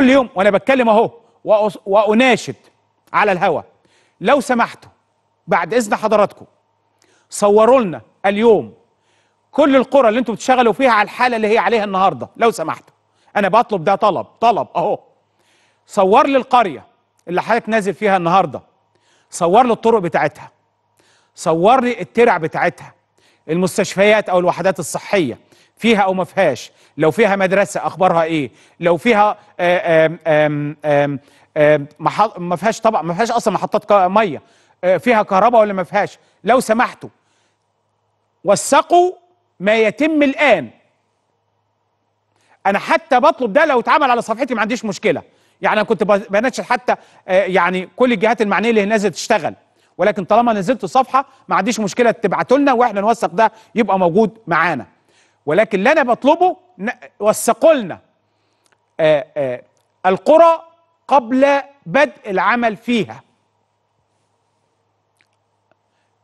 كل يوم وانا بتكلم اهو واناشد على الهوا لو سمحتوا بعد اذن حضراتكم صوروا لنا اليوم كل القرى اللي انتم بتشتغلوا فيها على الحاله اللي هي عليها النهارده لو سمحتوا انا بطلب ده طلب طلب اهو صور لي القريه اللي حضرتك نازل فيها النهارده صور لي الطرق بتاعتها صور لي الترع بتاعتها المستشفيات او الوحدات الصحيه فيها او ما فيهاش لو فيها مدرسه اخبارها ايه لو فيها آه، ما فيهاش طبعا ما فيهاش اصلا محطات ميه آه، فيها كهرباء ولا ما فيهاش لو سمحتوا وثقوا ما يتم الان انا حتى بطلب ده لو اتعمل على صفحتي ما عنديش مشكله يعني انا كنت بنشر حتى آه، يعني كل الجهات المعنيه اللي نازله تشتغل ولكن طالما نزلت الصفحه ما عنديش مشكله تبعتوا لنا واحنا نوثق ده يبقى موجود معانا ولكن اللي انا بطلبه وثقوا لنا آه، آه، القرى قبل بدء العمل فيها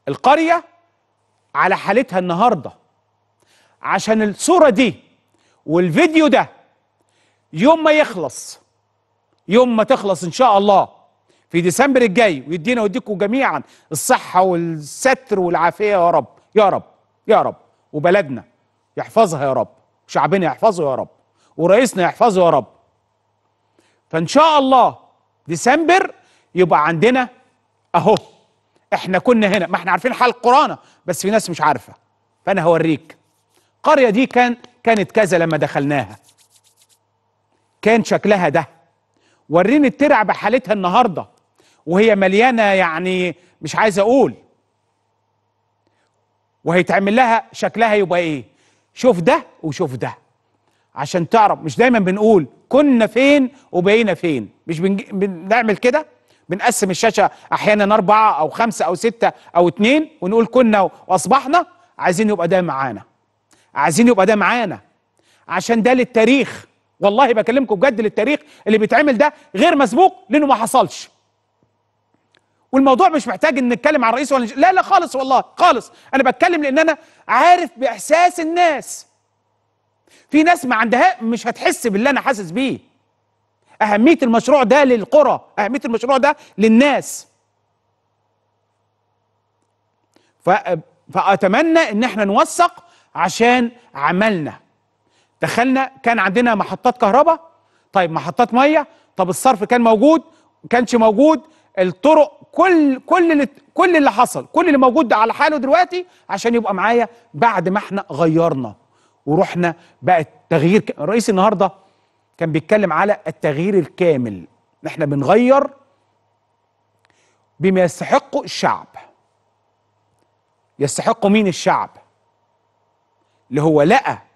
القريه على حالتها النهارده عشان الصوره دي والفيديو ده يوم ما يخلص يوم ما تخلص ان شاء الله في ديسمبر الجاي ويدينا ويديكم جميعا الصحة والستر والعافية يا رب يا رب يا رب وبلدنا يحفظها يا رب شعبنا يحفظه يا رب ورئيسنا يحفظه يا رب فإن شاء الله ديسمبر يبقى عندنا أهو احنا كنا هنا ما احنا عارفين حال قرانا بس في ناس مش عارفة فأنا هوريك قرية دي كان كانت كذا لما دخلناها كان شكلها ده وريني الترع بحالتها النهارده وهي مليانه يعني مش عايز اقول وهيتعمل لها شكلها يبقى ايه شوف ده وشوف ده عشان تعرف مش دايما بنقول كنا فين وبقينا فين مش بنج... بنعمل كده بنقسم الشاشه احيانا اربعه او خمسه او سته او اتنين ونقول كنا واصبحنا عايزين يبقى ده معانا عايزين يبقى ده معانا عشان ده للتاريخ والله بكلمكم بجد للتاريخ اللي بيتعمل ده غير مسبوق لانه ما حصلش والموضوع مش محتاج ان نتكلم عن الرئيس ولا لا لا خالص والله خالص انا بتكلم لان انا عارف باحساس الناس في ناس ما عندها مش هتحس باللي انا حاسس بيه اهميه المشروع ده للقرى اهميه المشروع ده للناس ف... فاتمنى ان احنا نوثق عشان عملنا دخلنا كان عندنا محطات كهرباء طيب محطات ميه طب الصرف كان موجود كانش موجود الطرق كل كل اللي كل اللي حصل كل اللي موجود على حاله دلوقتي عشان يبقى معايا بعد ما احنا غيرنا ورحنا بقت تغيير الرئيس النهارده كان بيتكلم على التغيير الكامل احنا بنغير بما يستحقه الشعب يستحقه مين الشعب اللي هو لقى